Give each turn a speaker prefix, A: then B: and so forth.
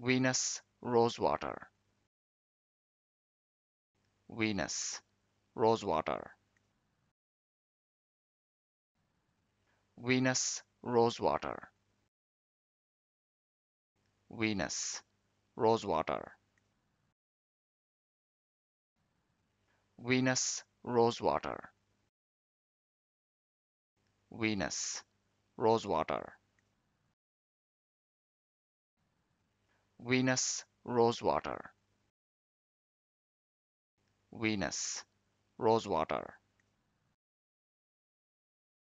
A: Venus rosewater. Venus rosewater. Venus rosewater. Venus rosewater. Venus rosewater. Venus rosewater. Venus Rosewater Venus Rosewater